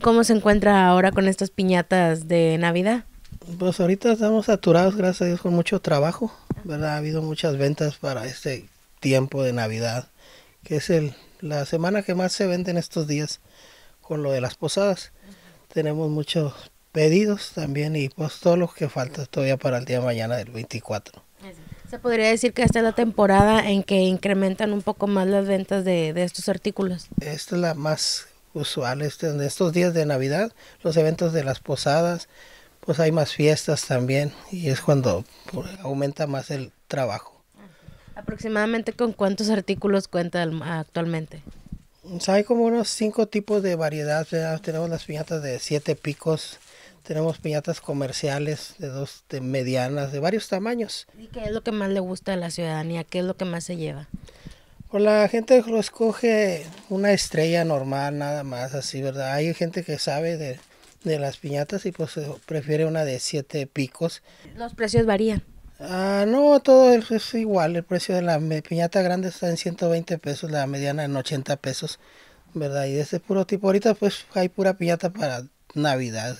¿Cómo se encuentra ahora con estas piñatas de Navidad? Pues ahorita estamos saturados, gracias a Dios, con mucho trabajo, ¿verdad? Ha habido muchas ventas para este tiempo de Navidad, que es el, la semana que más se vende en estos días con lo de las posadas. Tenemos muchos pedidos también y pues todo lo que falta todavía para el día de mañana del 24. Se podría decir que esta es la temporada en que incrementan un poco más las ventas de, de estos artículos. Esta es la más usuales. Este, en estos días de Navidad, los eventos de las posadas, pues hay más fiestas también y es cuando pues, aumenta más el trabajo. ¿Aproximadamente con cuántos artículos cuenta actualmente? Pues hay como unos cinco tipos de variedad. Tenemos las piñatas de siete picos, tenemos piñatas comerciales de dos de medianas, de varios tamaños. ¿Y qué es lo que más le gusta a la ciudadanía? ¿Qué es lo que más se lleva? Pues la gente lo escoge una estrella normal, nada más, así, ¿verdad? Hay gente que sabe de, las piñatas y pues prefiere una de siete picos. ¿Los precios varían? Ah, no, todo es igual. El precio de la piñata grande está en 120 pesos, la mediana en 80 pesos, ¿verdad? Y de ese puro tipo, ahorita pues hay pura piñata para Navidad.